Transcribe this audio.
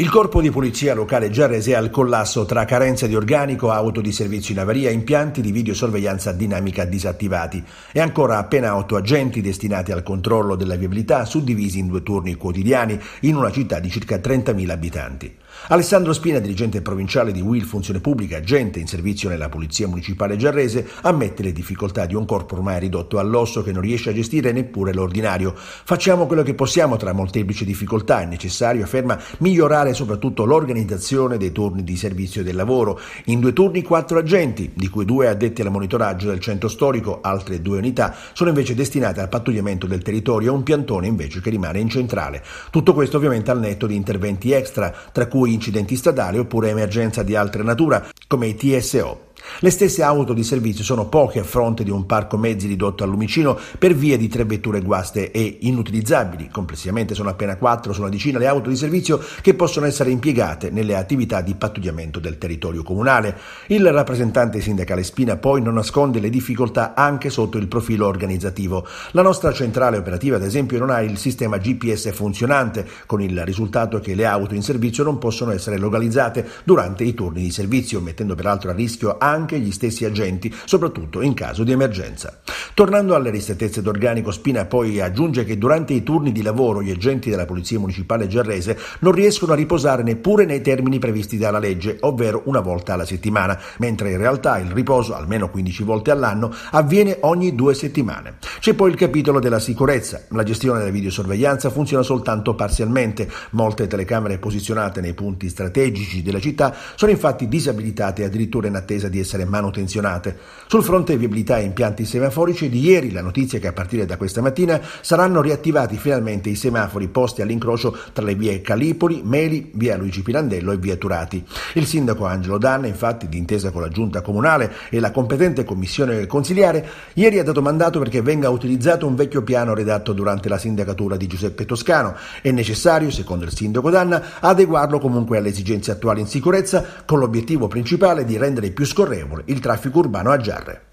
Il corpo di polizia locale giarrese è al collasso tra carenze di organico, auto di servizio in avaria, impianti di videosorveglianza dinamica disattivati e ancora appena otto agenti destinati al controllo della viabilità suddivisi in due turni quotidiani in una città di circa 30.000 abitanti. Alessandro Spina, dirigente provinciale di Will Funzione Pubblica, agente in servizio nella Polizia Municipale Giarrese, ammette le difficoltà di un corpo ormai ridotto all'osso che non riesce a gestire neppure l'ordinario. Facciamo quello che possiamo tra molteplici difficoltà, è necessario, afferma, migliorare migliorare soprattutto l'organizzazione dei turni di servizio del lavoro. In due turni quattro agenti, di cui due addetti al monitoraggio del centro storico, altre due unità sono invece destinate al pattugliamento del territorio e un piantone invece che rimane in centrale. Tutto questo ovviamente al netto di interventi extra, tra cui incidenti stradali oppure emergenza di altra natura, come i TSO. Le stesse auto di servizio sono poche a fronte di un parco mezzi ridotto a lumicino per via di tre vetture guaste e inutilizzabili. Complessivamente sono appena quattro sulla decina le auto di servizio che possono essere impiegate nelle attività di pattugliamento del territorio comunale. Il rappresentante sindacale Spina poi non nasconde le difficoltà anche sotto il profilo organizzativo. La nostra centrale operativa, ad esempio, non ha il sistema GPS funzionante, con il risultato che le auto in servizio non possono essere localizzate durante i turni di servizio, mettendo peraltro a rischio anche anche gli stessi agenti, soprattutto in caso di emergenza. Tornando alle ristrettezze d'organico, Spina poi aggiunge che durante i turni di lavoro gli agenti della Polizia Municipale Gerrese non riescono a riposare neppure nei termini previsti dalla legge, ovvero una volta alla settimana, mentre in realtà il riposo, almeno 15 volte all'anno, avviene ogni due settimane. C'è poi il capitolo della sicurezza. La gestione della videosorveglianza funziona soltanto parzialmente. Molte telecamere posizionate nei punti strategici della città sono infatti disabilitate addirittura in attesa di essere essere manutenzionate. Sul fronte viabilità e impianti semaforici di ieri la notizia è che a partire da questa mattina saranno riattivati finalmente i semafori posti all'incrocio tra le vie Calipoli, Meli, via Luigi Pirandello e via Turati. Il sindaco Angelo Danna, infatti, d'intesa con la giunta comunale e la competente commissione consiliare, ieri ha dato mandato perché venga utilizzato un vecchio piano redatto durante la sindacatura di Giuseppe Toscano. È necessario, secondo il sindaco Danna, adeguarlo comunque alle esigenze attuali in sicurezza con l'obiettivo principale di rendere più scorretto scorrevole il traffico urbano a Giarre.